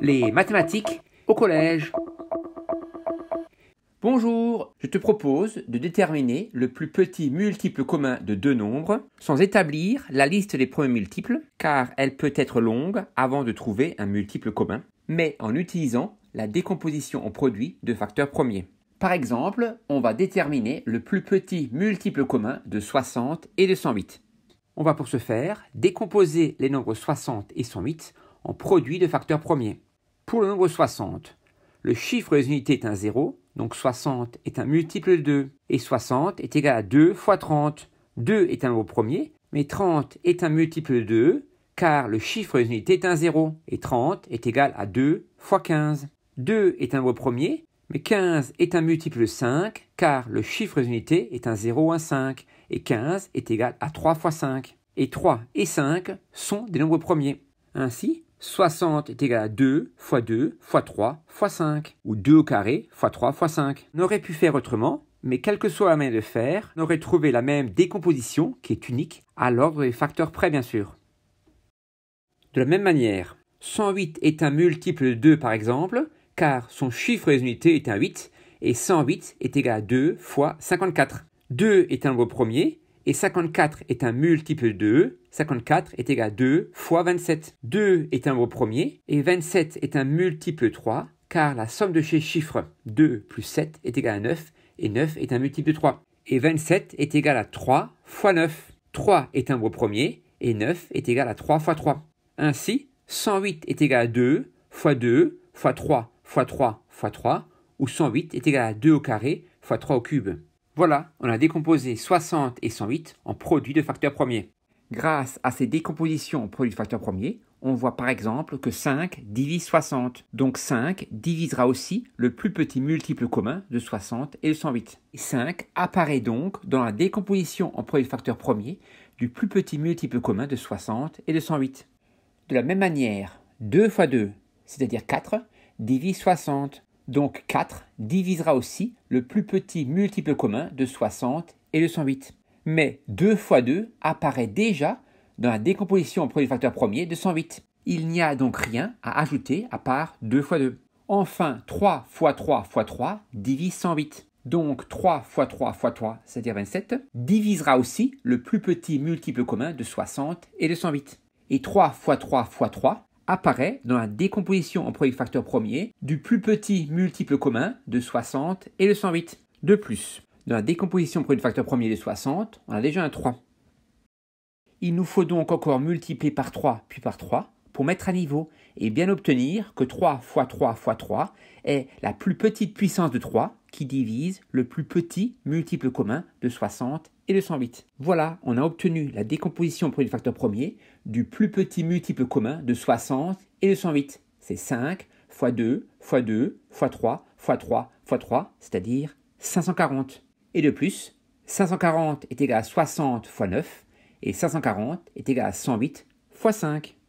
les mathématiques au collège. Bonjour, je te propose de déterminer le plus petit multiple commun de deux nombres sans établir la liste des premiers multiples car elle peut être longue avant de trouver un multiple commun, mais en utilisant la décomposition en produits de facteurs premiers. Par exemple, on va déterminer le plus petit multiple commun de 60 et de 108. On va pour ce faire décomposer les nombres 60 et 108 en produits de facteurs premiers. Pour le nombre 60, le chiffre des unités est un 0, donc 60 est un multiple de 2, et 60 est égal à 2 fois 30. 2 est un nombre premier, mais 30 est un multiple de 2, car le chiffre des unités est un 0, et 30 est égal à 2 fois 15. 2 est un nombre premier, mais 15 est un multiple de 5, car le chiffre des unités est un 0, ou un 5, et 15 est égal à 3 fois 5. Et 3 et 5 sont des nombres premiers. Ainsi, 60 est égal à 2 fois 2 fois 3 fois 5, ou 2 au carré fois 3 fois 5. On aurait pu faire autrement, mais quelle que soit la manière de faire, on aurait trouvé la même décomposition, qui est unique, à l'ordre des facteurs près bien sûr. De la même manière, 108 est un multiple de 2 par exemple, car son chiffre des unités est un 8, et 108 est égal à 2 fois 54. 2 est un nombre premier, et 54 est un multiple de 2, 54 est égal à 2 fois 27. 2 est un mot premier et 27 est un multiple 3 car la somme de ces chiffres 2 plus 7 est égal à 9 et 9 est un multiple de 3. Et 27 est égal à 3 fois 9. 3 est un mot premier et 9 est égal à 3 fois 3. Ainsi, 108 est égal à 2 fois 2 fois 3 fois 3 fois 3 ou 108 est égal à 2 au carré fois 3 au cube. Voilà, on a décomposé 60 et 108 en produits de facteurs premiers. Grâce à ces décompositions en produits de facteurs premiers, on voit par exemple que 5 divise 60. Donc 5 divisera aussi le plus petit multiple commun de 60 et de 108. 5 apparaît donc dans la décomposition en produits de facteurs premiers du plus petit multiple commun de 60 et de 108. De la même manière, 2 fois 2, c'est-à-dire 4, divise 60. Donc 4 divisera aussi le plus petit multiple commun de 60 et de 108. Mais 2 fois 2 apparaît déjà dans la décomposition au produit facteur premier de 108. Il n'y a donc rien à ajouter à part 2 fois 2. Enfin, 3 fois 3 fois 3 divise 108. Donc 3 fois 3 fois 3, c'est-à-dire 27, divisera aussi le plus petit multiple commun de 60 et de 108. Et 3 fois 3 fois 3 apparaît dans la décomposition en produits facteur premier du plus petit multiple commun de 60 et de 108. De plus, dans la décomposition en produits facteur premier de 60, on a déjà un 3. Il nous faut donc encore multiplier par 3 puis par 3 pour mettre à niveau et bien obtenir que 3 fois 3 fois 3 est la plus petite puissance de 3 qui divise le plus petit multiple commun de 60 et de 108. Voilà, on a obtenu la décomposition pour du facteur premier du plus petit multiple commun de 60 et de 108. C'est 5 x 2 x 2 x 3 x 3 x 3, c'est-à-dire 540. Et de plus, 540 est égal à 60 x 9 et 540 est égal à 108 x 5.